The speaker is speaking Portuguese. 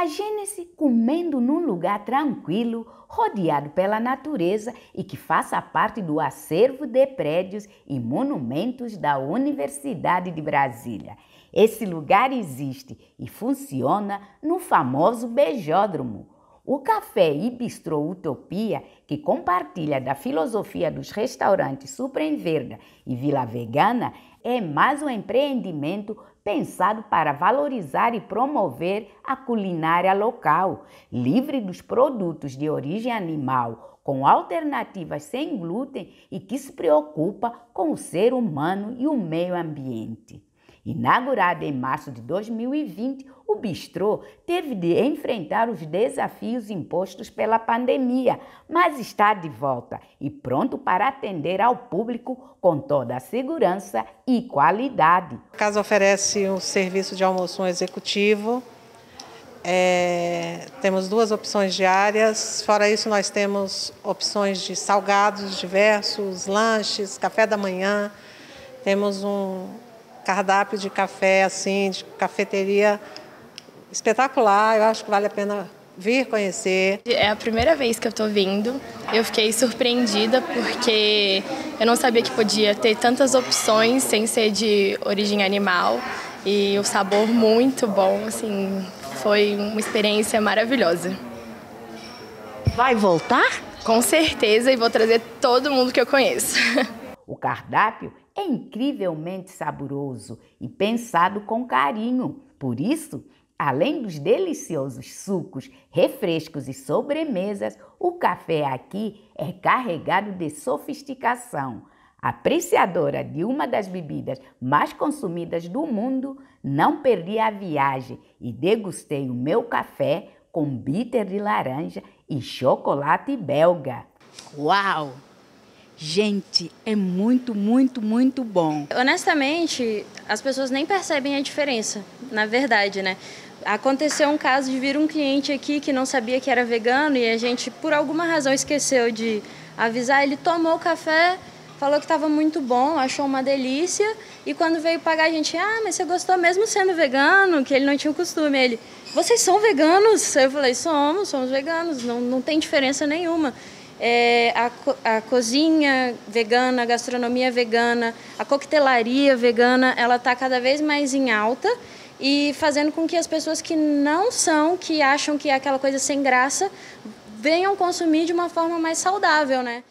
Imagine-se comendo num lugar tranquilo, rodeado pela natureza e que faça parte do acervo de prédios e monumentos da Universidade de Brasília. Esse lugar existe e funciona no famoso beijódromo. O café e bistrô Utopia, que compartilha da filosofia dos restaurantes Supra Verde e Vila Vegana, é mais um empreendimento pensado para valorizar e promover a culinária local, livre dos produtos de origem animal, com alternativas sem glúten e que se preocupa com o ser humano e o meio ambiente. Inaugurado em março de 2020, o bistrô teve de enfrentar os desafios impostos pela pandemia, mas está de volta e pronto para atender ao público com toda a segurança e qualidade. A casa oferece um serviço de almoço executivo. É, temos duas opções diárias. Fora isso, nós temos opções de salgados diversos, lanches, café da manhã. Temos um, cardápio de café, assim, de cafeteria espetacular. Eu acho que vale a pena vir conhecer. É a primeira vez que eu tô vindo. Eu fiquei surpreendida porque eu não sabia que podia ter tantas opções sem ser de origem animal e o sabor muito bom, assim, foi uma experiência maravilhosa. Vai voltar? Com certeza e vou trazer todo mundo que eu conheço. O cardápio é incrivelmente saboroso e pensado com carinho. Por isso, além dos deliciosos sucos, refrescos e sobremesas, o café aqui é carregado de sofisticação. Apreciadora de uma das bebidas mais consumidas do mundo, não perdi a viagem e degustei o meu café com bitter de laranja e chocolate belga. Uau! Gente, é muito, muito, muito bom. Honestamente, as pessoas nem percebem a diferença, na verdade, né? Aconteceu um caso de vir um cliente aqui que não sabia que era vegano e a gente, por alguma razão, esqueceu de avisar. Ele tomou o café, falou que estava muito bom, achou uma delícia e quando veio pagar a gente, ah, mas você gostou mesmo sendo vegano? Que ele não tinha o costume. Ele, vocês são veganos? Eu falei, somos, somos veganos, não, não tem diferença nenhuma é, a, co a cozinha vegana, a gastronomia vegana, a coquetelaria vegana, ela está cada vez mais em alta e fazendo com que as pessoas que não são, que acham que é aquela coisa sem graça, venham consumir de uma forma mais saudável, né?